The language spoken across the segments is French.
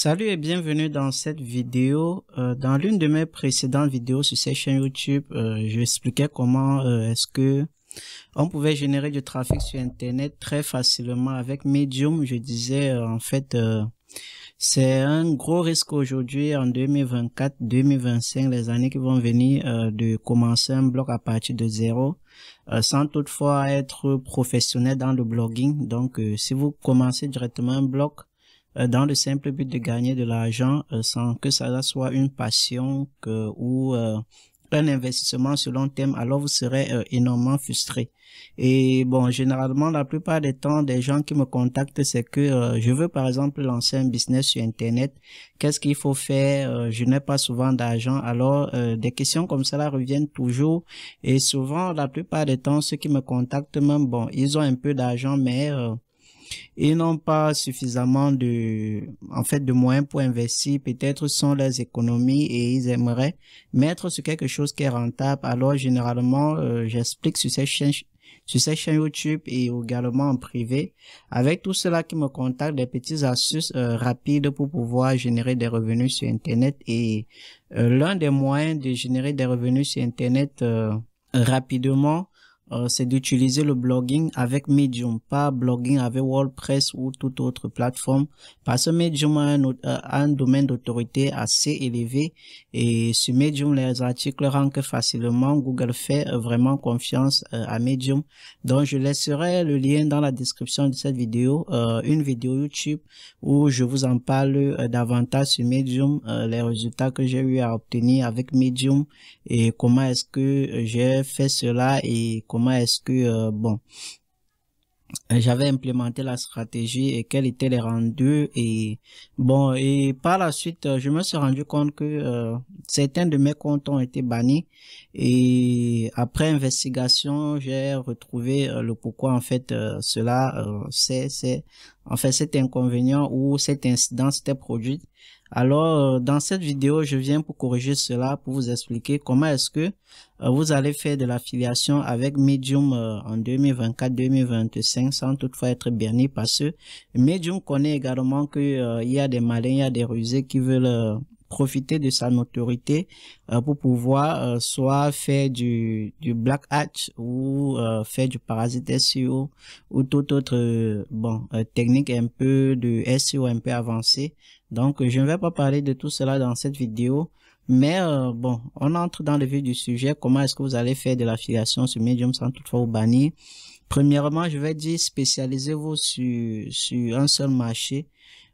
Salut et bienvenue dans cette vidéo. Euh, dans l'une de mes précédentes vidéos sur cette chaîne YouTube, euh, j'expliquais comment euh, est-ce que on pouvait générer du trafic sur Internet très facilement avec Medium. Je disais euh, en fait, c'est un gros risque aujourd'hui en 2024, 2025, les années qui vont venir de commencer un blog à partir de zéro. sans toutefois être professionnel dans le blogging. Donc, si vous commencez directement un blog, euh, dans le simple but de gagner de l'argent euh, sans que ça soit une passion ou euh, un investissement sur long terme, alors vous serez énormément frustré. Et bon, généralement, la plupart des temps, des gens qui me contactent, c'est que je veux par exemple lancer un business sur Internet. Qu'est-ce qu'il faut faire Je n'ai pas souvent d'argent. Alors, des questions comme cela reviennent toujours. Et souvent, la plupart des temps, ceux qui me contactent, même, bon, ils ont un peu d'argent, mais et n'ont pas suffisamment de, en fait, de moyens pour investir. Peut-être sont leurs économies et ils aimeraient mettre sur quelque chose qui est rentable. Alors, généralement, euh, j'explique sur ces chaînes, sur ces chaînes YouTube et également en privé. Avec tout cela qui me contacte des petites astuces euh, rapides pour pouvoir générer des revenus sur Internet. Et euh, l'un des moyens de générer des revenus sur Internet rapidement, euh, c'est d'utiliser le blogging avec Medium, pas blogging avec WordPress ou toute autre plateforme, parce que Medium a un, euh, domaine d'autorité assez élevé et sur Medium, les articles rentrent facilement. Google fait euh, vraiment confiance à Medium. Donc, je laisserai le lien dans la description de cette vidéo, une vidéo YouTube où je vous en parle davantage sur Medium, les résultats que j'ai eu à obtenir avec Medium et comment est-ce que j'ai fait cela et comment comment est-ce que, euh, bon, j'avais implémenté la stratégie et quels étaient les rendus et bon et par la suite euh, je me suis rendu compte que euh, certains de mes comptes ont été bannis et après investigation j'ai retrouvé le pourquoi en fait cela c'est c'est en fait cet inconvénient ou cet incident s'était produit alors, euh, dans cette vidéo, je viens pour corriger cela, pour vous expliquer comment est-ce que euh, vous allez faire de l'affiliation avec Medium euh, en 2024-2025 sans toutefois être berné parce que Medium connaît également qu'il il y a des malins, il y a des rusés qui veulent profiter de sa notoriété euh, pour pouvoir euh, soit faire du, du black hat ou euh, faire du parasite SEO ou toute autre bon technique un peu de SEO un peu avancée. Donc je ne vais pas parler de tout cela dans cette vidéo. Mais bon, on entre dans le vif du sujet. Comment est-ce que vous allez faire de l'affiliation sur Medium sans toutefois vous bannir Premièrement, je vais dire spécialisez-vous sur, sur un seul marché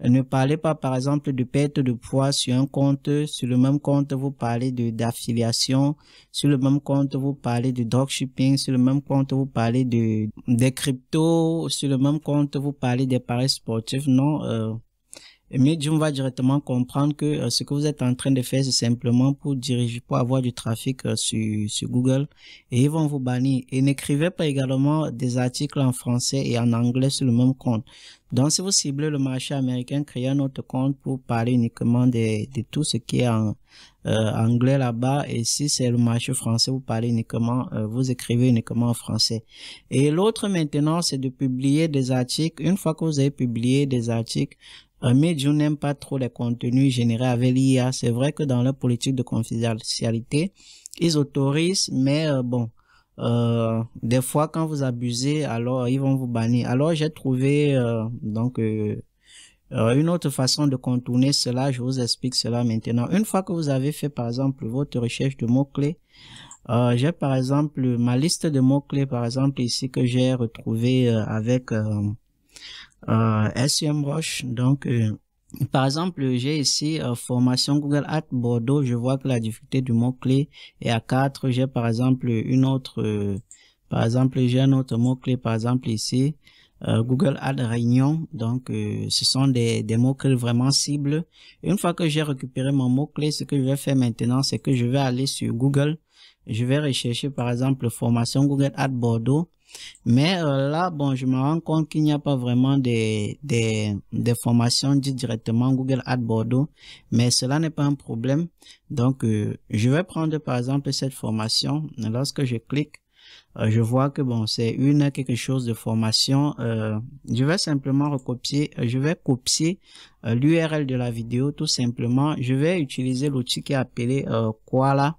ne parlez pas, par exemple, de perte de poids sur un compte. Sur le même compte, vous parlez d'affiliation. Sur le même compte, vous parlez de dropshipping. Sur le même compte, vous parlez de des cryptos. Sur le même compte, vous parlez des paris sportifs. Non, euh, Medium va directement comprendre que euh, ce que vous êtes en train de faire, c'est simplement pour diriger, pour avoir du trafic euh, sur, Google et ils vont vous bannir. Et n'écrivez pas également des articles en français et en anglais sur le même compte. Donc, si vous ciblez le marché américain, créez un autre compte pour parler uniquement de tout ce qui est en, euh, anglais là-bas et si c'est le marché français, vous parlez uniquement, euh, vous écrivez uniquement en français. Et l'autre maintenant, c'est de publier des articles. Une fois que vous avez publié des articles, euh, mais je n'aime pas trop les contenus générés avec l'IA. C'est vrai que dans leur politique de confidentialité, ils autorisent, mais bon, des fois quand vous abusez, alors ils vont vous bannir. Alors j'ai trouvé donc euh, une autre façon de contourner cela, je vous explique cela maintenant. Une fois que vous avez fait par exemple votre recherche de mots-clés, euh, j'ai par exemple ma liste de mots-clés par exemple ici que j'ai retrouvé euh, avec SEM Roche. Donc par exemple, j'ai ici formation Google Ads Bordeaux. Je vois que la difficulté du mot-clé est à 4. J'ai par exemple une autre, par exemple, j'ai un autre mot-clé, par exemple ici, euh, Google Ad Réunion. Donc, euh, ce sont des, mots-clés vraiment cibles. une fois que j'ai récupéré mon mot-clé, ce que je vais faire maintenant, c'est que je vais aller sur Google. Je vais rechercher, par exemple, formation Google Ad Bordeaux. Mais euh, là, bon, je me rends compte qu'il n'y a pas vraiment des, des, formations dites directement Google Ad Bordeaux, mais cela n'est pas un problème. Donc, je vais prendre par exemple cette formation. Lorsque je clique, euh, je vois que bon, c'est une quelque chose de formation. Euh, je vais simplement recopier, euh, je vais copier l'URL de la vidéo tout simplement. Je vais utiliser l'outil qui est appelé Quala.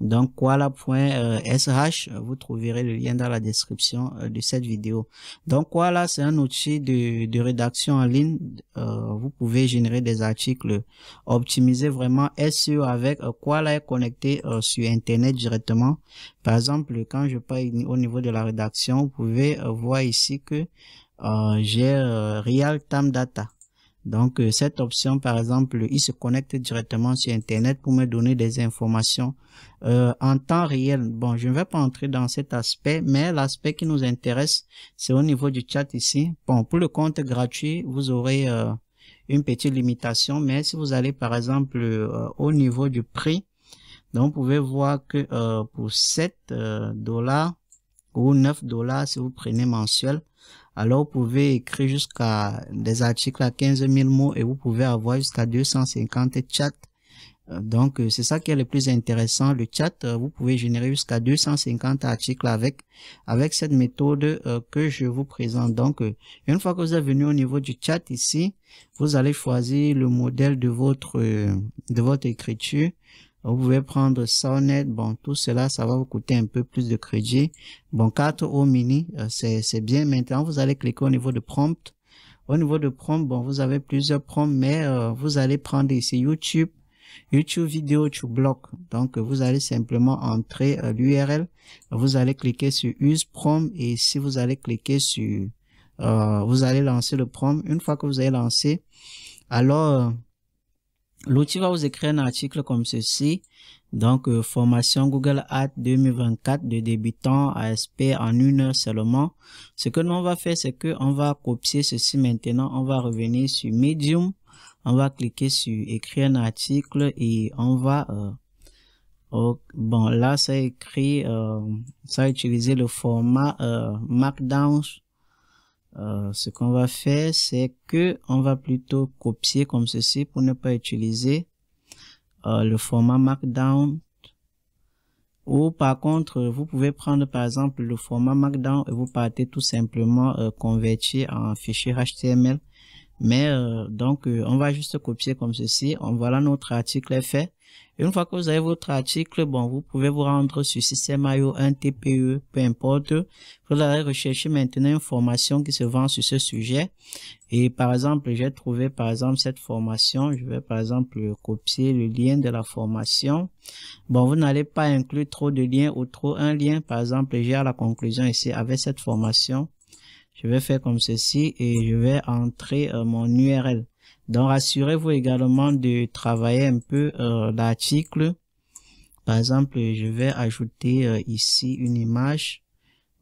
Donc sh vous trouverez le lien dans la description euh, de cette vidéo. Donc koala, c'est un outil de, de, rédaction en ligne. Euh, vous pouvez générer des articles optimisés vraiment SEO avec euh, koala est connecté euh, sur Internet directement. Par exemple, quand je parle au niveau de la rédaction, vous pouvez voir ici que j'ai real-time data. Donc, euh, cette option, par exemple, il se connecte directement sur Internet pour me donner des informations euh, en temps réel. Bon, je ne vais pas entrer dans cet aspect, mais l'aspect qui nous intéresse, c'est au niveau du chat ici. Bon, pour le compte gratuit, vous aurez euh, une petite limitation, mais si vous allez, par exemple, au niveau du prix, donc, vous pouvez voir que pour 7 dollars ou 9 dollars, si vous prenez mensuel, alors, vous pouvez écrire jusqu'à des articles à 15 000 mots et vous pouvez avoir jusqu'à 250 chats. Euh, donc, euh, c'est ça qui est le plus intéressant. Le chat, euh, vous pouvez générer jusqu'à 250 articles avec, avec cette méthode que je vous présente. Donc, une fois que vous êtes venu au niveau du chat ici, vous allez choisir le modèle de votre, de votre écriture. Vous pouvez prendre net Bon, tout cela, ça va vous coûter un peu plus de crédit. Bon, 4 au mini, euh, c'est bien. Maintenant, vous allez cliquer au niveau de prompt. Au niveau de prompt, bon, vous avez plusieurs prompts, mais euh, vous allez prendre ici YouTube, YouTube vidéo to block. Donc, vous allez simplement entrer euh, l'URL. Vous allez cliquer sur use prompt et si vous allez cliquer sur, vous allez lancer le prompt. Une fois que vous avez lancé, alors L'outil va vous écrire un article comme ceci. Donc, euh, formation Google Ads 2024 de débutant à en une heure seulement. Ce que nous, va faire, c'est que on va copier ceci maintenant. On va revenir sur Medium. On va cliquer sur écrire un article et on va... Euh, bon, là, ça écrit, euh, ça a utilisé le format Markdown euh, ce qu'on va faire, c'est que on va plutôt copier comme ceci pour ne pas utiliser euh, le format Markdown. Ou par contre, vous pouvez prendre par exemple le format Markdown et vous partez tout simplement euh, convertir en fichier HTML. Mais donc, on va juste copier comme ceci. On, voilà, notre article est fait. Une fois que vous avez votre article, bon, vous pouvez vous rendre sur io 1 TPE, peu importe. Vous allez rechercher maintenant une formation qui se vend sur ce sujet. Et par exemple, j'ai trouvé par exemple cette formation. Je vais par exemple copier le lien de la formation. Bon, vous n'allez pas inclure trop de liens ou trop un lien. Par exemple, j'ai à la conclusion ici avec cette formation. Je vais faire comme ceci et je vais entrer euh, mon URL. Donc, rassurez-vous également de travailler un peu euh, l'article. Par exemple, je vais ajouter euh, ici une image.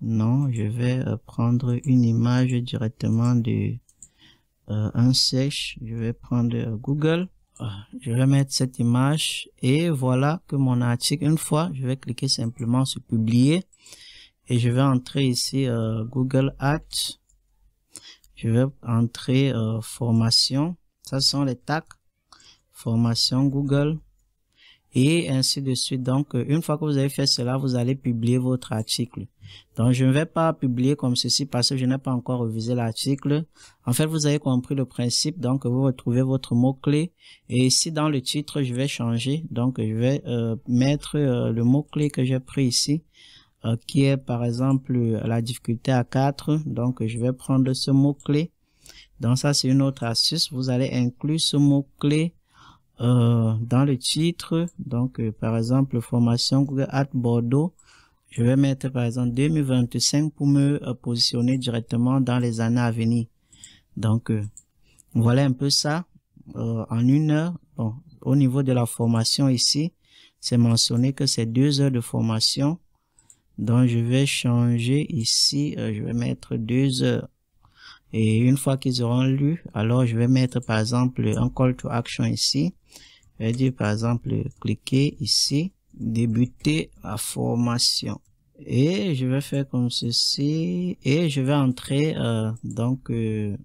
Non, je vais euh, prendre une image directement de un sèche. Je vais prendre Google. Ah, je vais mettre cette image et voilà que mon article, une fois, je vais cliquer simplement sur publier et je vais entrer ici Google Ads. Je vais entrer formation ça sont les tags, formation Google et ainsi de suite. Donc, euh, une fois que vous avez fait cela, vous allez publier votre article. Donc, je ne vais pas publier comme ceci parce que je n'ai pas encore revisé l'article. En fait, vous avez compris le principe. Donc, vous retrouvez votre mot-clé. Et ici, dans le titre, je vais changer. Donc, je vais euh, mettre euh, le mot-clé que j'ai pris ici, qui est par exemple la difficulté à 4. Donc, je vais prendre ce mot-clé donc ça, c'est une autre astuce. Vous allez inclure ce mot-clé euh, dans le titre. Donc, euh, par exemple, formation Google Ads Bordeaux. Je vais mettre, par exemple, 2025 pour me euh, positionner directement dans les années à venir. Donc, voilà un peu ça en une heure. Bon, au niveau de la formation ici, c'est mentionné que c'est deux heures de formation. Donc, je vais changer ici. je vais mettre deux heures. Et une fois qu'ils auront lu, alors je vais mettre par exemple un call to action ici. Je vais dire par exemple, cliquer ici, débuter la formation. Et je vais faire comme ceci et je vais entrer euh, donc euh,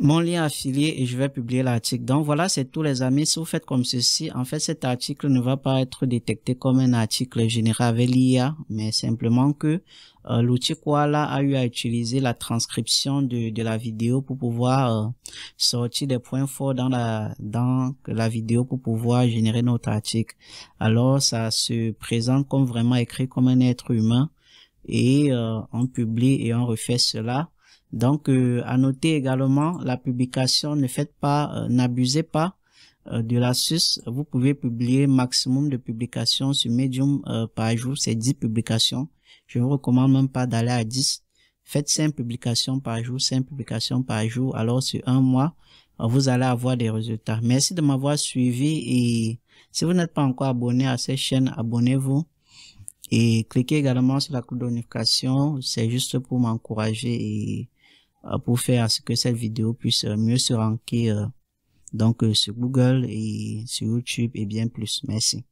mon lien affilié et je vais publier l'article. Donc voilà, c'est tout les amis. Si vous faites comme ceci, en fait, cet article ne va pas être détecté comme un article généré avec l'IA, mais simplement que euh, l'outil Koala a eu à utiliser la transcription de, de la vidéo pour pouvoir euh, sortir des points forts dans la, dans la vidéo pour pouvoir générer notre article. Alors, ça se présente comme vraiment écrit comme un être humain et euh, on publie et on refait cela donc, euh, à noter également la publication, ne faites pas, euh, n'abusez pas euh, de de sus. Vous pouvez publier maximum de publications sur Medium par jour, c'est 10 publications. Je vous recommande même pas d'aller à 10. Faites 5 publications par jour, 5 publications par jour. Alors, sur un mois, vous allez avoir des résultats. Merci de m'avoir suivi et si vous n'êtes pas encore abonné à cette chaîne, abonnez-vous. Et cliquez également sur la cloche de notification, c'est juste pour m'encourager et euh, pour faire à ce que cette vidéo puisse euh, mieux se ranker euh, donc sur Google et sur YouTube et bien plus. Merci.